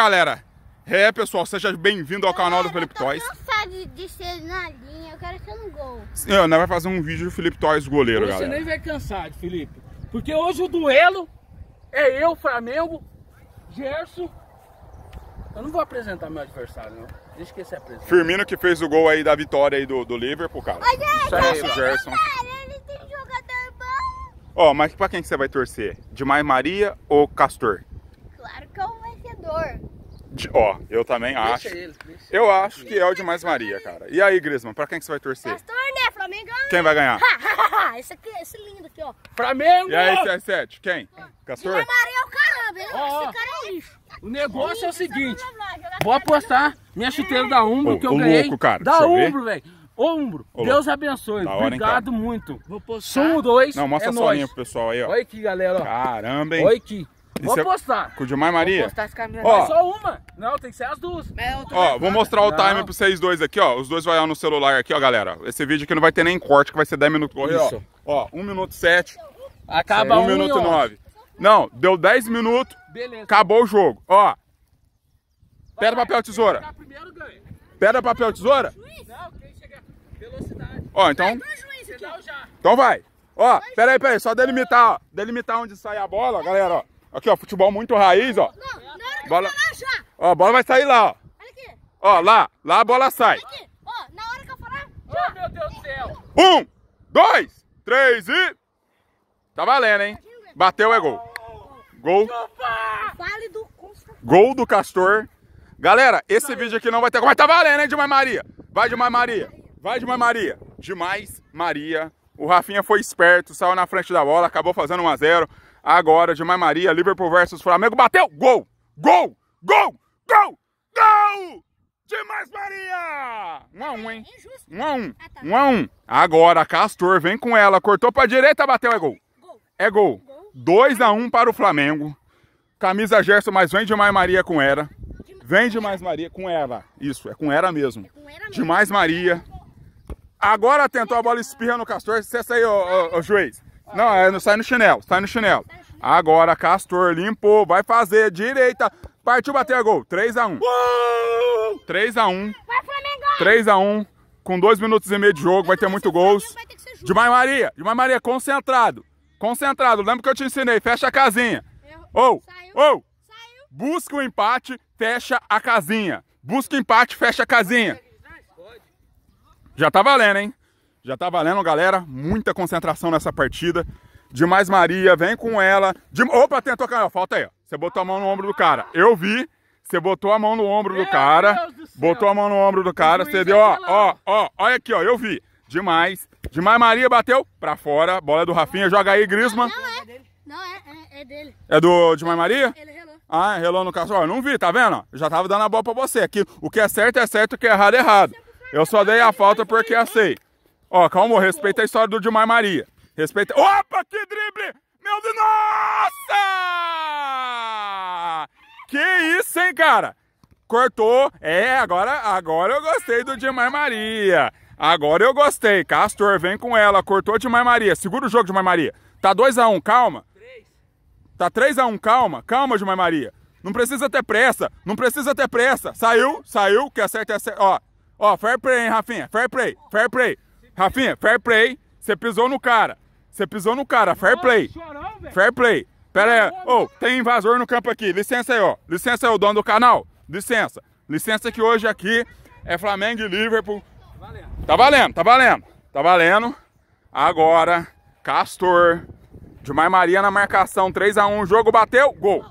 Galera, é pessoal, seja bem-vindo ao canal do Felipe Toys. Eu tô cansado de ser na linha, eu quero ser no gol. Sim, é, né, vai fazer um vídeo do Felipe Toys goleiro, galera. Você nem vai cansar, Felipe, porque hoje o duelo é eu, Flamengo, Gerson. Eu não vou apresentar meu adversário, não. Deixa que esse Firmino que fez o gol aí da vitória aí do, do Liverpool, cara. Olha, é, Isso tá aí, Gerson. ele tem jogador bom. Ó, oh, mas pra quem que você vai torcer? De Mai Maria ou Castor? for. De, ó, eu também deixa acho. Ele, eu ele. acho que é o de mais Maria, cara. E aí, Grisman, pra quem que você vai torcer? Pastor, né? Flamengo. Quem vai ganhar? esse aqui, esse lindo aqui, ó. Flamengo! E aí, CR7, quem? Castor? De Maria é o caramba, ele, oh, esse cara é lixo. O negócio é o é seguinte, vou apostar minha é. chuteira da Umbro, que eu ganhei. Louco, cara. Da Umbro, velho. Umbro. Ô, Deus abençoe. Hora, Obrigado hein, muito. Sumo 2. Não, mostra é a solinha pro pessoal aí, ó. Olha aqui, galera. Ó. Caramba, hein? Olha aqui. Vou é postar. Com o Gilmar Maria? Vou postar esse caminhão. Ó, só uma. Não, tem que ser as duas. É, Ó, vou mostrar o não. timer pra vocês dois aqui, ó. Os dois vai no celular aqui, ó, galera. Esse vídeo aqui não vai ter nem corte, que vai ser 10 minutos. Corre, Isso. ó. Ó, 1 minuto 7. Acaba 1 um minuto 9. Não, deu 10 minutos. Beleza. Acabou o jogo. Ó. Pedra, papel, tesoura. Primeiro, Pedra, papel, tesoura? Não, quem chegar. Velocidade. Ó, então. Então vai. Ó, peraí, peraí. Só delimitar, ó. Delimitar onde sai a bola, galera, ó. Aqui, ó, futebol muito raiz, ó. Não, não, não bola... já. Ó, a bola vai sair lá, ó. Olha aqui. Ó, lá, lá a bola sai. Olha aqui. Ó, na hora que eu falar, já. Oh, meu Deus do céu. Um, dois, três e... Tá valendo, hein? Bateu é gol. Gol. Gol do Castor. Galera, esse vídeo aqui não vai ter... Mas tá valendo, hein, Demais Maria? Vai, Demais Maria. Vai, Demais Maria. Demais Maria. O Rafinha foi esperto, saiu na frente da bola, acabou fazendo 1x0. Agora, Gilmar Maria, Liverpool versus Flamengo. Bateu! Gol! Gol! Gol! Gol! Gol! Demais Maria! 1 x a 1, um, hein? 1 um a 1. 1 ah, tá. a 1. Agora Castor vem com ela, cortou para direita, bateu é gol. É gol. 2 a 1 para o Flamengo. Camisa Gerson, mas vem Demais Maria com ela. Vem Demais Maria com ela. Isso, é com ela mesmo. Demais é Maria. Agora tentou a bola espirra no Castor. Cessa aí, ô, ô, ô juiz. Não, é, sai no chinelo, sai no chinelo. Agora, Castor limpou, vai fazer, direita. Partiu bater é a gol. 3x1. 3x1. 3x1. Com 2 minutos e meio de jogo, vai ter muito gols. De Maria, de Maria, concentrado. Concentrado, lembra que eu te ensinei? Fecha a casinha. Ou, oh, ou, oh. busca o empate, fecha a casinha. Busca o empate, fecha a casinha. Já tá valendo, hein? Já tá valendo, galera. Muita concentração nessa partida. Demais Maria, vem com ela. De... Opa, tentou cair. Falta aí, ó. Você botou a mão no ombro do cara. Eu vi. Você botou a mão no ombro do cara. Do botou a mão no ombro do cara. Você deu, ó, ó, ó. Olha aqui, ó. Eu vi. Demais. Demais Maria bateu pra fora. Bola é do Rafinha. Joga aí, Grisman. Não, é. Não, é, é, é, dele. É do Demais Maria? Ele relou. Ah, relou no caso. cachorro. Não vi, tá vendo? Eu já tava dando a bola pra você. Aqui, o que é certo é certo, o que é errado é errado. Eu só dei a falta porque achei. Ó, calma, respeita a história do Dilmar Maria. Respeita. Opa, que drible! Meu Deus, nossa! Que isso, hein, cara? Cortou. É, agora, agora eu gostei do Dilmar Maria. Agora eu gostei. Castor, vem com ela. Cortou Dilmar Maria. Segura o jogo, Dilmar Maria. Tá 2x1, um, calma. Tá 3x1, um, calma. Calma, Dilmar Maria. Não precisa ter pressa. Não precisa ter pressa. Saiu, saiu. Que acerta, acerta. Ó, ó, fair play, hein, Rafinha. Fair play, fair play. Rafinha, fair play. Você pisou no cara. Você pisou no cara, fair play. Fair play. Pera aí, ô, oh, tem invasor no campo aqui. Licença aí, ó. Licença aí, o dono do canal. Licença. Licença que hoje aqui é Flamengo e Liverpool. Tá valendo, tá valendo. Tá valendo. Tá Agora, Castor. Gilmar Maria na marcação. 3x1, jogo bateu, gol.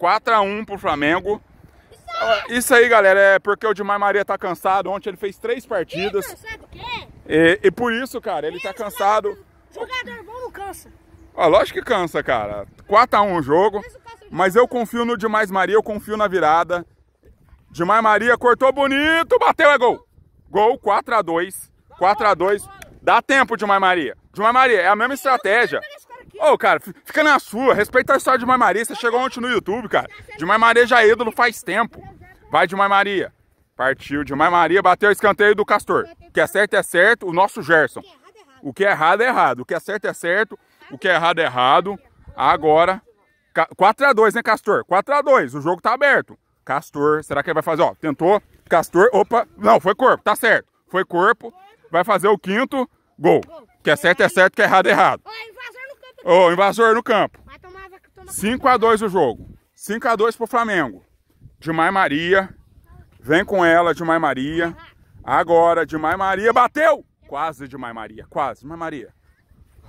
4x1 pro Flamengo. Isso aí, galera, é porque o Gilmar Maria tá cansado. Ontem ele fez três partidas. Sabe o quê? E, e por isso, cara, ele tá cansado. Jogador bom não cansa. Ó, ah, lógico que cansa, cara. 4x1 o jogo. Mas é eu confio no Demais Maria, eu confio na virada. Demais Maria cortou bonito, bateu, é gol. Gol 4x2. 4x2. Dá tempo, Demais Maria. Demais Maria, é a mesma estratégia. Ô, oh, cara, fica na sua. Respeita a história de Demais Maria. Você chegou ontem no YouTube, cara. Demais Maria já é ídolo faz tempo. Vai, Demais Maria. Partiu demais Maria, bateu o escanteio do Castor. O que é certo é certo, o nosso Gerson. É é o que é errado é errado, o que é certo é certo, o que é errado é errado. Agora, 4x2, né, Castor? 4x2, o jogo tá aberto. Castor, será que ele vai fazer? Ó, tentou, Castor, opa, não, foi corpo, tá certo. Foi corpo, vai fazer o quinto, gol. que é certo é certo, que é errado é errado. Ô, invasor no campo. Ô, invasor no campo. 5x2 o jogo. 5x2 pro Flamengo. Demais Maria, Vem com ela, de Mai Maria. Agora, de Mai Maria. Bateu! Quase de Mai Maria, quase. Mai Maria.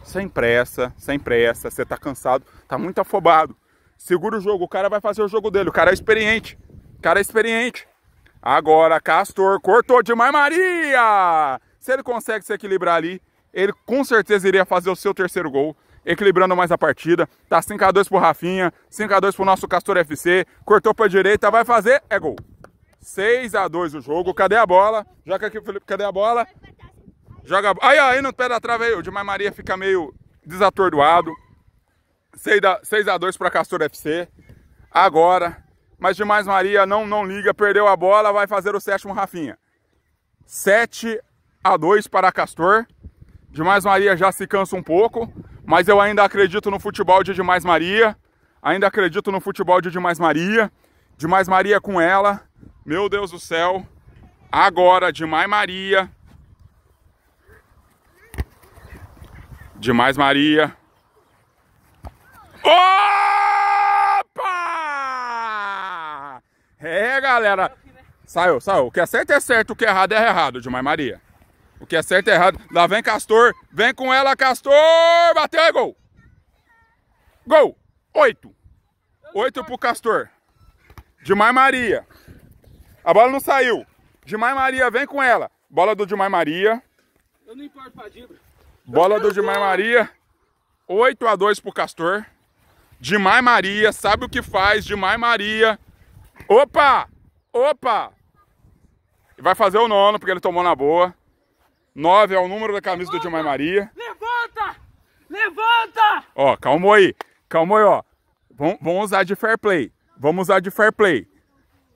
Sem pressa, sem pressa. Você tá cansado, tá muito afobado. Segura o jogo, o cara vai fazer o jogo dele. O cara é experiente. O cara é experiente. Agora, Castor cortou de Mai Maria! Se ele consegue se equilibrar ali, ele com certeza iria fazer o seu terceiro gol, equilibrando mais a partida. Tá 5x2 pro Rafinha, 5x2 pro nosso Castor FC, cortou pra direita, vai fazer, é gol. 6 a 2 o jogo. Cadê a bola? Joga aqui, Felipe. Cadê a bola? Joga Aí, aí no pé da trave aí. O Di Maria fica meio desatordoado. 6 a 2 para Castor FC. Agora. Mas de Maria não, não liga. Perdeu a bola. Vai fazer o sétimo Rafinha. 7 a 2 para Castor. Demais Maria já se cansa um pouco, mas eu ainda acredito no futebol de Demais Maria. Ainda acredito no futebol de Demais Maria. Demais Maria com ela, meu Deus do céu. Agora, demais Maria. demais Maria. Opa! É, galera. Saiu, saiu. O que é certo é certo, o que é errado é errado, Demais Maria. O que é certo é errado. Lá vem Castor. Vem com ela, Castor. Bateu, é gol. Gol. Oito. Oito pro Castor. Demais Maria. A bola não saiu. Dimai Maria, vem com ela. Bola do Dimai Maria. Eu não importo pra Dibra. Bola do Dimai Maria. 8 a 2 pro Castor. Dimai Maria, sabe o que faz, Dimai Maria. Opa! Opa! Vai fazer o nono, porque ele tomou na boa. 9 é o número da camisa Levanta! do Dimai Maria. Levanta! Levanta! Ó, calmou aí. Calmou aí, ó. Vamos usar de fair play. Vamos usar de fair play.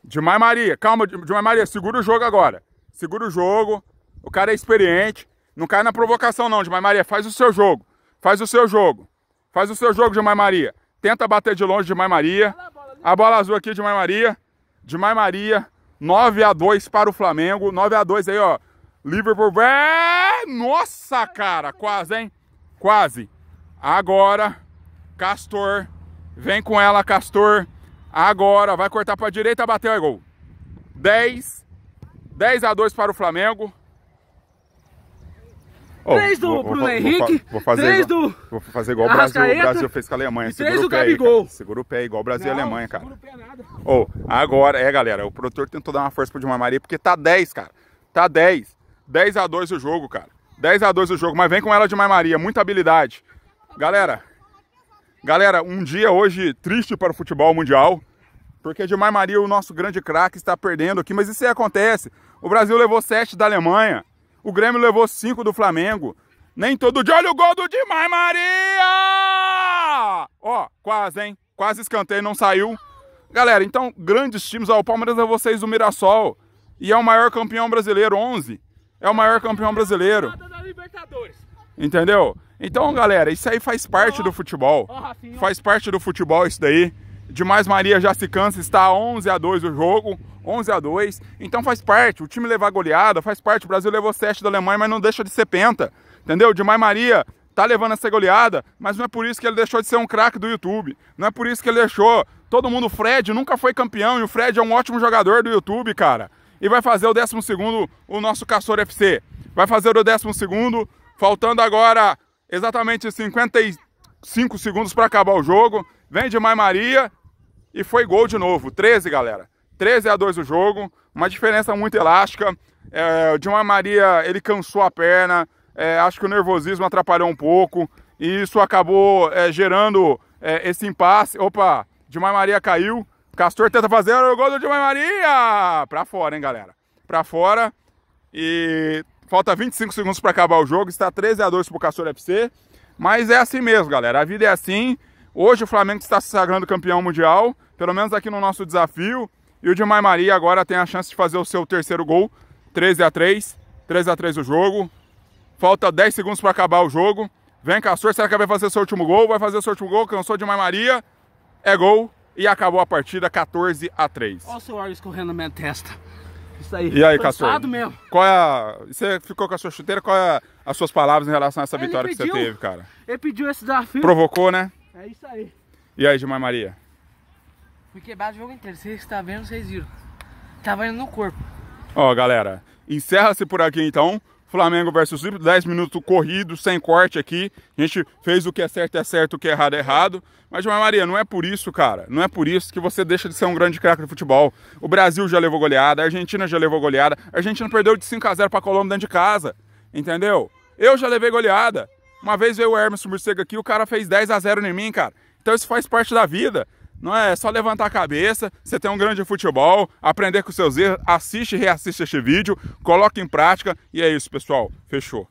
Demais Maria, calma, Demais Maria, segura o jogo agora. Segura o jogo. O cara é experiente. Não cai na provocação não, Demais Maria. Faz o seu jogo. Faz o seu jogo. Faz o seu jogo, Demais Maria. Tenta bater de longe, Demais Maria. A bola azul aqui, Demais Maria. Demais Maria. 9 a 2 para o Flamengo. 9 a 2 aí, ó. Liverpool. É... Nossa, cara. Quase, hein? Quase. Agora, Castor. Vem com ela, Castor. Agora vai cortar para a direita, bateu, é gol. 10. 10 a 2 para o Flamengo. Oh, do vou, Bruno vou, Henrique, vou, vou fazer três igual, do Vou fazer igual o Brasil, Brasil fez com a Alemanha. E segura do o pé Aí, segura o pé, igual o Brasil não, e a Alemanha, cara. Não segura o pé nada. Oh, agora, é galera, o produtor tentou dar uma força pro Dilma Maria, porque tá 10, cara. Tá 10. 10 a 2 o jogo, cara. 10 a 2 o jogo, mas vem com ela de Maria, muita habilidade. Galera, Galera, um dia hoje triste para o futebol mundial, porque de Maria, o nosso grande craque, está perdendo aqui, mas isso aí acontece. O Brasil levou 7 da Alemanha, o Grêmio levou 5 do Flamengo. Nem todo dia, olha o gol do Dimar Maria! Ó, quase, hein? Quase escanteio, não saiu. Galera, então, grandes times. Ó, o Palmeiras é vocês do Mirassol. E é o maior campeão brasileiro, 11. É o maior campeão brasileiro. Entendeu? Então, galera, isso aí faz parte do futebol. Faz parte do futebol isso daí. Demais Maria já se cansa, está 11 a 2 o jogo, 11 a 2. Então faz parte, o time levar goleada, faz parte. O Brasil levou 7 da Alemanha, mas não deixa de ser penta. Entendeu? Demais Maria tá levando essa goleada, mas não é por isso que ele deixou de ser um craque do YouTube. Não é por isso que ele deixou todo mundo. O Fred nunca foi campeão e o Fred é um ótimo jogador do YouTube, cara. E vai fazer o 12 o nosso Caçor FC. Vai fazer o 12 faltando agora exatamente 55 segundos para acabar o jogo. Vem de Mai Maria e foi gol de novo. 13, galera. 13 a 2 o jogo. Uma diferença muito elástica. É, de Mai Maria, ele cansou a perna. É, acho que o nervosismo atrapalhou um pouco. E isso acabou é, gerando é, esse impasse. Opa, de Mai Maria caiu. Castor tenta fazer o gol do Di Maria! para fora, hein, galera? Para fora. E Falta 25 segundos para acabar o jogo, está 13 a 2 para o Castor FC. Mas é assim mesmo, galera. A vida é assim. Hoje o Flamengo está se sagrando campeão mundial, pelo menos aqui no nosso desafio. E o Dimai Maria agora tem a chance de fazer o seu terceiro gol. 13 a 3 13 a 3 o jogo. Falta 10 segundos para acabar o jogo. Vem Castor, será que vai fazer seu último gol? Vai fazer seu último gol, cansou de Maria. É gol e acabou a partida 14 a 3. Olha o seu ar escorrendo na minha testa isso aí. E aí, Castor? mesmo. Qual é a... Você ficou com a sua chuteira, qual é as suas palavras em relação a essa ele vitória pediu, que você teve, cara? Ele pediu esse desafio. Provocou, né? É isso aí. E aí, Gilmar Maria? Fui quebrado o jogo inteiro. Vocês estão vendo, vocês viram. Tava indo no corpo. Ó, galera, encerra-se por aqui então. Flamengo versus Liverpool, 10 minutos corrido, sem corte aqui. A gente fez o que é certo é certo, o que é errado é errado. Mas, Maria, não é por isso, cara. Não é por isso que você deixa de ser um grande craque de futebol. O Brasil já levou goleada, a Argentina já levou goleada. A Argentina perdeu de 5 a 0 para a Colômbia dentro de casa. Entendeu? Eu já levei goleada. Uma vez veio o Hermes Morcego aqui, o cara fez 10 a 0 em mim, cara. Então isso faz parte da vida. Não é? é só levantar a cabeça, você tem um grande futebol, aprender com seus erros, assiste e reassiste este vídeo, coloque em prática e é isso, pessoal. Fechou.